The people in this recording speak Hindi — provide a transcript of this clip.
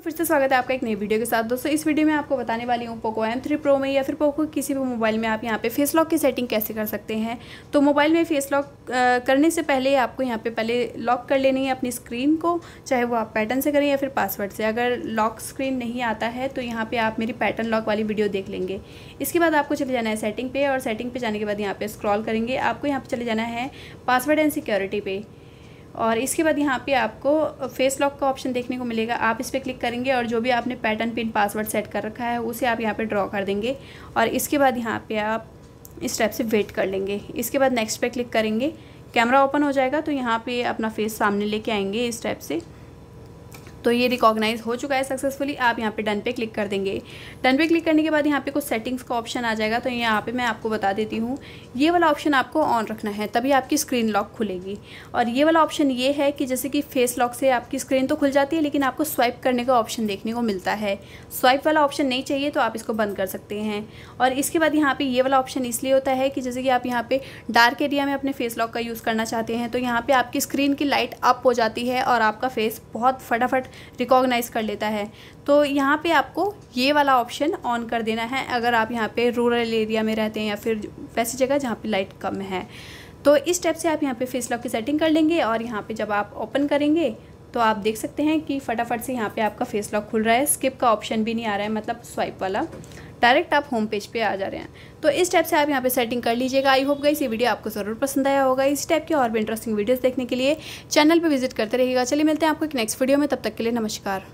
तो फिर से स्वागत है आपका एक नई वीडियो के साथ दोस्तों इस वीडियो में आपको बताने वाली हूँ पोको एम थ्री प्रो में या फिर पोको किसी भी मोबाइल में आप यहाँ पे फेस लॉक की सेटिंग कैसे कर सकते हैं तो मोबाइल में फेस लॉक करने से पहले आपको यहाँ पे पहले लॉक कर लेनी है अपनी स्क्रीन को चाहे वो आप पैटर्न से करें या फिर पासवर्ड से अगर लॉक स्क्रीन नहीं आता है तो यहाँ पर आप मेरी पैटर्न लॉक वाली वीडियो देख लेंगे इसके बाद आपको चले जाना है सेटिंग पे और सेटिंग पर जाने के बाद यहाँ पर स्क्रॉल करेंगे आपको यहाँ पर चले जाना है पासवर्ड एंड सिक्योरिटी पर और इसके बाद यहाँ पे आपको फेस लॉक का ऑप्शन देखने को मिलेगा आप इस पर क्लिक करेंगे और जो भी आपने पैटर्न पिन पासवर्ड सेट कर रखा है उसे आप यहाँ पे ड्रॉ कर देंगे और इसके बाद यहाँ पे आप इस टाइप से वेट कर लेंगे इसके बाद नेक्स्ट पे क्लिक करेंगे कैमरा ओपन हो जाएगा तो यहाँ पे अपना फेस सामने लेके आएंगे इस टाइप से तो ये रिकॉग्नाइज हो चुका है सक्सेसफुली आप यहाँ पे डन पे क्लिक कर देंगे डन पे क्लिक करने के बाद यहाँ पे कुछ सेटिंग्स का ऑप्शन आ जाएगा तो यहाँ पे मैं आपको बता देती हूँ ये वाला ऑप्शन आपको ऑन रखना है तभी आपकी स्क्रीन लॉक खुलेगी और ये वाला ऑप्शन ये है कि जैसे कि फेस लॉक से आपकी स्क्रीन तो खुल जाती है लेकिन आपको स्वाइप करने का ऑप्शन देखने को मिलता है स्वाइप वाला ऑप्शन नहीं चाहिए तो आप इसको बंद कर सकते हैं और इसके बाद यहाँ पर ये वाला ऑप्शन इसलिए होता है कि जैसे कि आप यहाँ पर डार्क एरिया में अपने फेस लॉक का यूज़ करना चाहते हैं तो यहाँ पर आपकी स्क्रीन की लाइट अप हो जाती है और आपका फेस बहुत फटाफट रिकॉग्नाइज कर लेता है तो यहाँ पे आपको ये वाला ऑप्शन ऑन कर देना है अगर आप यहाँ पे रूरल एरिया में रहते हैं या फिर वैसी जगह जहाँ पे लाइट कम है तो इस स्टेप से आप यहाँ पे फेस लॉक की सेटिंग कर लेंगे और यहाँ पे जब आप ओपन करेंगे तो आप देख सकते हैं कि फटाफट से यहाँ पे आपका फेस लॉक खुल रहा है स्किप का ऑप्शन भी नहीं आ रहा है मतलब स्वाइप वाला डायरेक्ट आप होम पेज पे आ जा रहे हैं तो इस टाइप से आप यहाँ पे सेटिंग कर लीजिएगा आई होप गई ये वीडियो आपको ज़रूर पसंद आया होगा इस टाइप के और भी इंटरेस्टिंग वीडियोज़ देखने के लिए चैनल पर विजिट करते रहिएगा चलिए मिलते हैं आपको एक नेक्स्ट वीडियो में तब तक के लिए नमस्कार